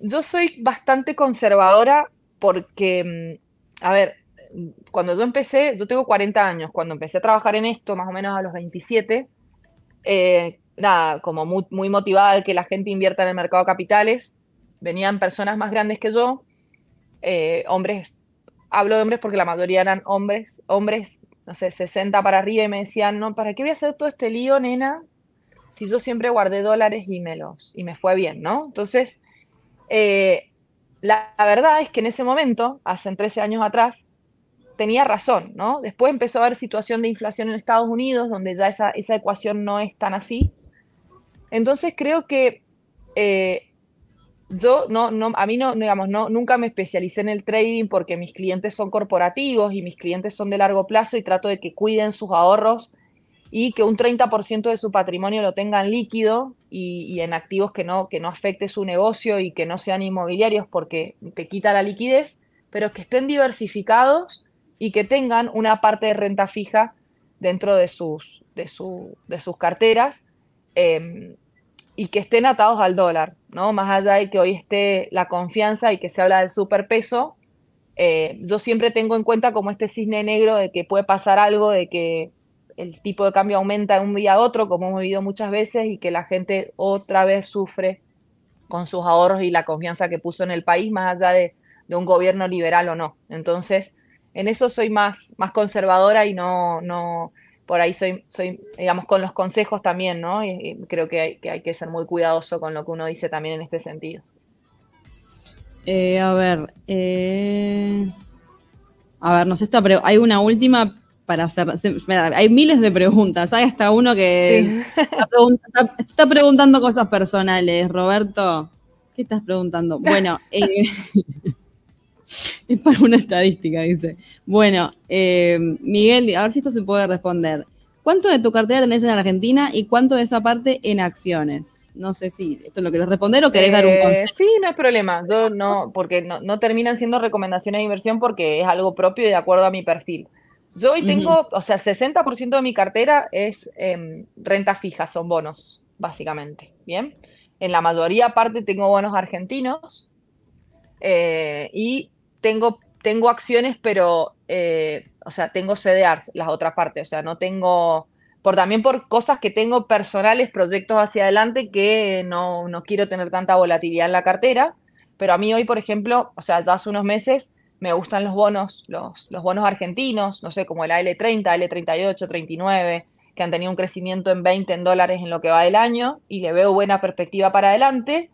Speaker 2: Yo soy bastante conservadora porque, mm, a ver, cuando yo empecé, yo tengo 40 años, cuando empecé a trabajar en esto, más o menos a los 27, eh, nada, como muy, motivada de que la gente invierta en el mercado de capitales, venían personas más grandes que yo, eh, hombres hablo de hombres porque la mayoría eran hombres, hombres, no sé, 60 para arriba, y me decían, no, ¿para qué voy a hacer todo este lío, nena? Si yo siempre guardé dólares y me los, y me fue bien, ¿no? Entonces, eh, la, verdad es que en ese momento, hace 13 años atrás, tenía razón, ¿no? Después empezó a haber situación de inflación en Estados Unidos, donde ya esa, ecuación no es tan así. Entonces creo que eh, yo no, no, a mí no, digamos, no, nunca me especialicé en el trading porque mis clientes son corporativos y mis clientes son de largo plazo y trato de que cuiden sus ahorros y que un 30% de su patrimonio lo tengan líquido y, y, en activos que no, que no afecte su negocio y que no sean inmobiliarios porque te quita la liquidez, pero que estén diversificados y que tengan una parte de renta fija dentro de sus, de de sus carteras. Em, y que estén atados al dólar, ¿no? Más allá de que hoy esté la confianza y que se habla del superpeso, eh, yo siempre tengo en cuenta como este cisne negro de que puede pasar algo, de que el tipo de cambio aumenta de un día a otro, como hemos vivido muchas veces, y que la gente otra vez sufre con sus ahorros y la confianza que puso en el país, más allá de, un gobierno liberal o no. Entonces, en eso soy más, más conservadora y no, no, por ahí soy, digamos, con los consejos también, ¿no? Y, creo que hay, que ser muy cuidadoso con lo que uno dice también en este sentido.
Speaker 1: Eh, a ver, eh, a ver, no sé, esta, pero hay una última para hacer, hay miles de preguntas, hay hasta uno que está, preguntando cosas personales, Roberto, ¿qué estás preguntando? Bueno, eh, es para una estadística, dice. Bueno, eh, Miguel, a ver si esto se puede responder. ¿Cuánto de tu cartera tenés en Argentina y cuánto de esa parte en acciones? No sé si esto es lo que
Speaker 2: responder o querés dar un eh, consejo. Sí, no es problema. Yo no, porque no, terminan siendo recomendaciones de inversión porque es algo propio y de acuerdo a mi perfil. Yo hoy tengo, o sea, 60% de mi cartera es em, renta fija, son bonos, básicamente. Bien. En la mayoría parte tengo bonos argentinos eh, y tengo, tengo acciones, pero, eh, o sea, tengo CDRs, las otras partes, o sea, no tengo, por también por cosas que tengo personales, proyectos hacia adelante que no, quiero tener tanta volatilidad en la cartera, pero a mí hoy, por ejemplo, o sea, hace unos meses me gustan los bonos, los, los bonos argentinos, no sé, como el l 30 l 38 39, que han tenido un crecimiento en 20 en dólares en lo que va del año y le veo buena perspectiva para adelante.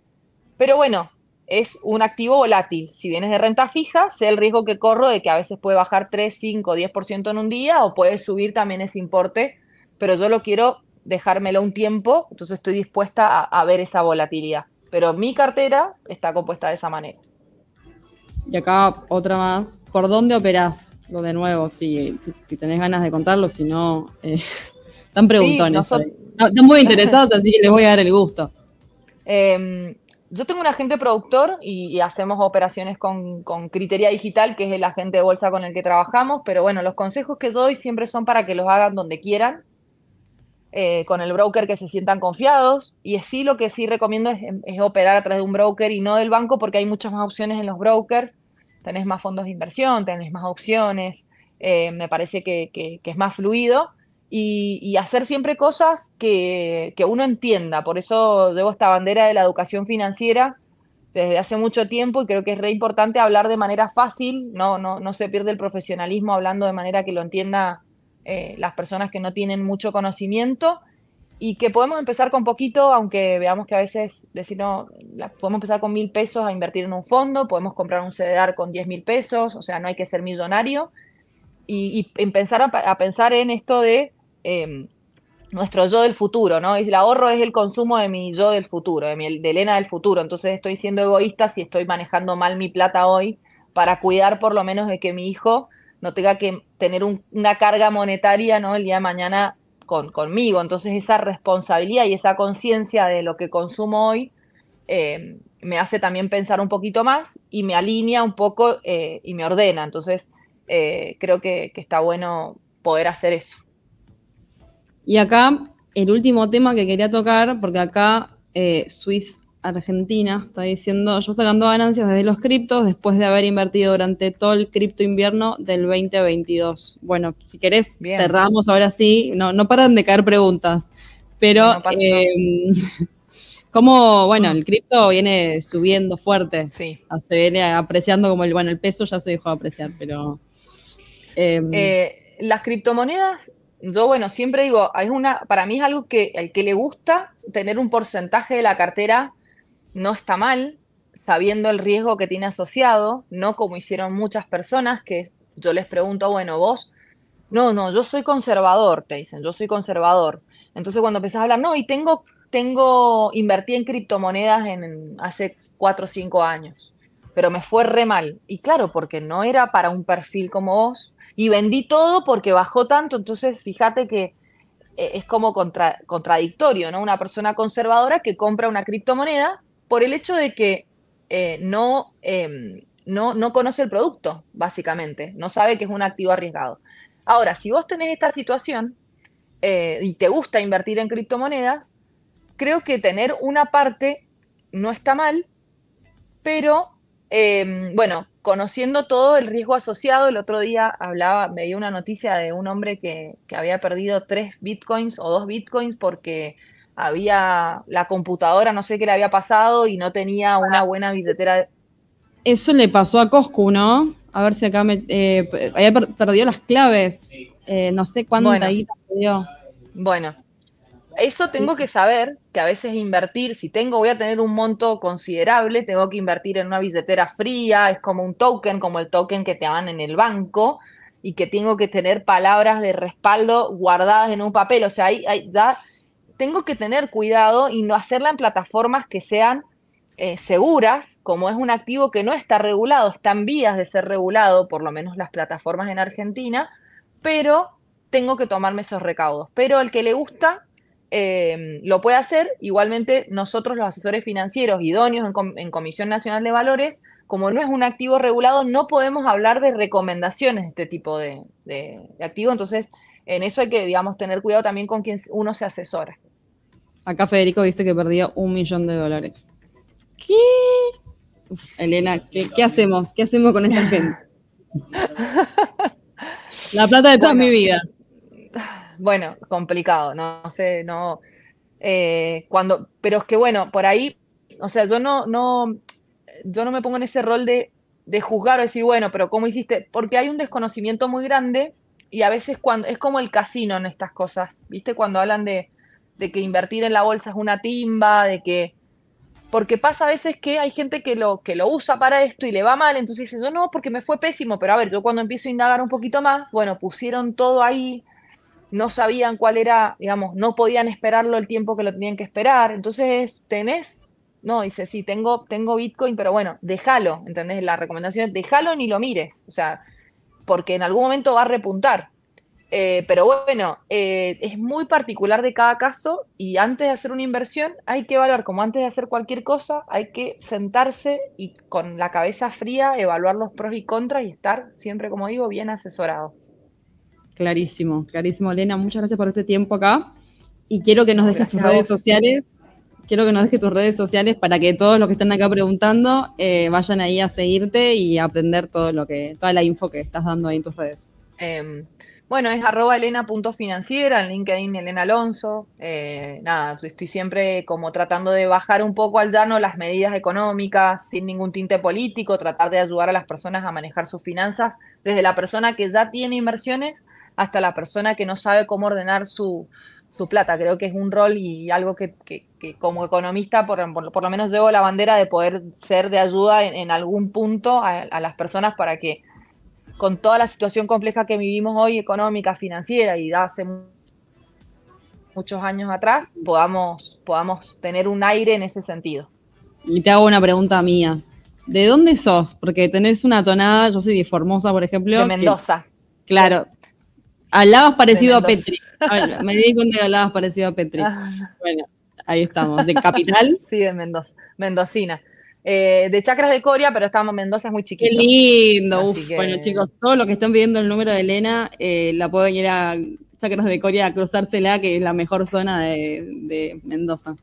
Speaker 2: Pero bueno, es un activo volátil. Si vienes de renta fija, sé el riesgo que corro de que a veces puede bajar 3, 5, 10% en un día o puede subir también ese importe, pero yo lo quiero dejármelo un tiempo, entonces estoy dispuesta a, ver esa volatilidad. Pero mi cartera está compuesta de esa manera.
Speaker 1: Y acá otra más. ¿Por dónde operás? Lo de nuevo, si, tenés ganas de contarlo, si no, eh, están preguntando. Sí, Están muy interesados, así que les voy a dar el gusto.
Speaker 2: Eh, yo tengo un agente productor y, hacemos operaciones con, con, Criteria Digital, que es el agente de bolsa con el que trabajamos, pero bueno, los consejos que doy siempre son para que los hagan donde quieran, eh, con el broker que se sientan confiados, y sí lo que sí recomiendo es, operar a través de un broker y no del banco, porque hay muchas más opciones en los brokers, tenés más fondos de inversión, tenés más opciones, eh, me parece que es más fluido, y, hacer siempre cosas que, que uno entienda. Por eso debo esta bandera de la educación financiera desde hace mucho tiempo y creo que es re importante hablar de manera fácil, no, no, no se pierde el profesionalismo hablando de manera que lo entienda eh, las personas que no tienen mucho conocimiento y que podemos empezar con poquito, aunque veamos que a veces decir, no, podemos empezar con mil pesos a invertir en un fondo, podemos comprar un CDR con diez mil pesos, o sea, no hay que ser millonario y, empezar a pensar en esto de Em, nuestro yo del futuro, ¿no? El ahorro es el consumo de mi yo del futuro, de, mi, de Elena del futuro. Entonces estoy siendo egoísta si estoy manejando mal mi plata hoy para cuidar por lo menos de que mi hijo no tenga que tener una carga monetaria, ¿no? El día de mañana con, conmigo. Entonces esa responsabilidad y esa conciencia de lo que consumo hoy em, me hace también pensar un poquito más y me alinea un poco eh, y me ordena. Entonces eh, creo que está bueno poder hacer eso.
Speaker 1: Y acá, el último tema que quería tocar, porque acá eh, Swiss Argentina está diciendo, yo sacando ganancias desde los criptos después de haber invertido durante todo el cripto invierno del 2022. Bueno, si querés, cerramos ahora sí. No, no paran de caer preguntas, pero em, como, bueno, el cripto viene subiendo fuerte. Sí. Ah, se viene apreciando como el, bueno, el peso ya se dejó apreciar, pero... Em, eh,
Speaker 2: las criptomonedas yo, bueno, siempre digo, hay una, para mí es algo que al que le gusta tener un porcentaje de la cartera no está mal, sabiendo el riesgo que tiene asociado, no como hicieron muchas personas que yo les pregunto, bueno, vos, no, no, yo soy conservador, te dicen, yo soy conservador. Entonces cuando empezás a hablar, no, y tengo, tengo, invertí en criptomonedas en, hace cuatro o cinco años, pero me fue re mal. Y claro, porque no era para un perfil como vos, y vendí todo porque bajó tanto, entonces fíjate que eh, es como contradictorio, ¿no? Una persona conservadora que compra una criptomoneda por el hecho de que eh, em, no, no, conoce el producto, básicamente, no sabe que es un activo arriesgado. Ahora, si vos tenés esta situación eh, y te gusta invertir en criptomonedas, creo que tener una parte no está mal, pero Em, bueno, conociendo todo el riesgo asociado, el otro día hablaba, me dio una noticia de un hombre que, había perdido tres bitcoins o dos bitcoins porque había la computadora, no sé qué le había pasado y no tenía una ah. buena billetera.
Speaker 1: Eso le pasó a Coscu, ¿no? A ver si acá me, eh, había las claves. Eh, no sé cuándo ahí perdió. Bueno,
Speaker 2: eso tengo que saber que a veces invertir, si tengo, voy a tener un monto considerable, tengo que invertir en una billetera fría, es como un token, como el token que te dan en el banco, y que tengo que tener palabras de respaldo guardadas en un papel. O sea, ya tengo que tener cuidado y no hacerla en plataformas que sean eh, seguras, como es un activo que no está regulado, está en vías de ser regulado, por lo menos las plataformas en Argentina, pero tengo que tomarme esos recaudos. Pero al que le gusta eh, lo puede hacer. Igualmente, nosotros los asesores financieros idóneos en, Comisión Nacional de Valores, como no es un activo regulado, no podemos hablar de recomendaciones de este tipo de, de, activo. Entonces, en eso hay que, digamos, tener cuidado también con quien uno se asesora.
Speaker 1: Acá Federico dice que perdía un millón de dólares. ¿Qué? Elena, ¿qué, hacemos? ¿Qué hacemos con esta gente? La plata de toda mi vida.
Speaker 2: Bueno, complicado, no, sé, no. Eh, cuando, pero es que bueno, por ahí, o sea, yo no, no, yo no me pongo en ese rol de, de juzgar o decir, bueno, pero ¿cómo hiciste? Porque hay un desconocimiento muy grande y a veces cuando, es como el casino en estas cosas, ¿viste? Cuando hablan de, de que invertir en la bolsa es una timba, de que porque pasa a veces que hay gente que lo, que lo usa para esto y le va mal, entonces dice, yo no, porque me fue pésimo, pero a ver, yo cuando empiezo a indagar un poquito más, bueno, pusieron todo ahí, no sabían cuál era, digamos, no podían esperarlo el tiempo que lo tenían que esperar. Entonces, tenés, no, dice, sí, tengo, tengo Bitcoin, pero bueno, déjalo, ¿entendés? La recomendación es déjalo ni lo mires, o sea, porque en algún momento va a repuntar. Eh, pero bueno, eh, es muy particular de cada caso y antes de hacer una inversión hay que evaluar, como antes de hacer cualquier cosa, hay que sentarse y con la cabeza fría evaluar los pros y contras y estar siempre, como digo, bien asesorado.
Speaker 1: Clarísimo, clarísimo. Elena, muchas gracias por este tiempo acá. Y quiero que nos dejes tus redes sociales. Quiero que nos dejes tus redes sociales para que todos los que están acá preguntando eh, vayan ahí a seguirte y aprender todo lo que, toda la info que estás dando ahí en tus redes.
Speaker 2: Em, bueno, es arroba elena.financiera, en LinkedIn Elena Alonso. Eh, nada, estoy siempre como tratando de bajar un poco al llano las medidas económicas sin ningún tinte político, tratar de ayudar a las personas a manejar sus finanzas desde la persona que ya tiene inversiones hasta la persona que no sabe cómo ordenar su, plata. Creo que es un rol y algo que, como economista por, por, lo menos llevo la bandera de poder ser de ayuda en, algún punto a, las personas para que con toda la situación compleja que vivimos hoy, económica, financiera y de hace muchos años atrás, podamos, podamos tener un aire en ese sentido.
Speaker 1: Y te hago una pregunta mía. ¿De dónde sos? Porque tenés una tonada, yo soy de Formosa, por ejemplo. De Mendoza. claro, Hablabas parecido a Petri. me di cuenta que hablabas parecido a Petri. Ah. Bueno, ahí estamos. ¿De capital?
Speaker 2: Sí, de Mendoza. Mendocina. Eh, de Chacras de Coria, pero estamos Mendoza es muy chiquito. Qué lindo. Uf, Bueno, chicos,
Speaker 1: todos los que están viendo el número de Elena, eh, la pueden ir a Chacras de Coria a cruzársela, que es la mejor zona de, Mendoza.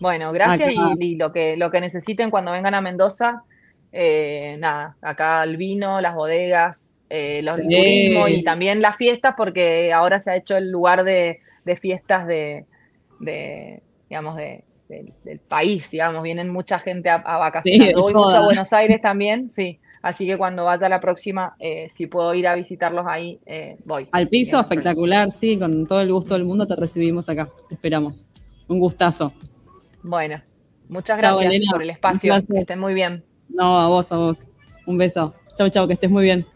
Speaker 2: Bueno, ah, gracias y, lo que lo que necesiten cuando vengan a Mendoza, eh, nada, acá el vino, las bodegas, eh, los, sí. y también las fiestas, porque ahora se ha hecho el lugar de, fiestas de, digamos, del, país, digamos, vienen mucha gente a, vacaciones. mucho a Buenos Aires también, sí. Así que cuando vaya la próxima, eh, si puedo ir a visitarlos ahí, eh, voy.
Speaker 1: Al piso, espectacular, sí, con todo el gusto del mundo te recibimos acá, te esperamos. Un gustazo.
Speaker 2: Bueno, muchas gracias por el espacio. Que estén muy bien.
Speaker 1: No, a vos, a vos. Un beso. Chau, chau, que estés muy bien.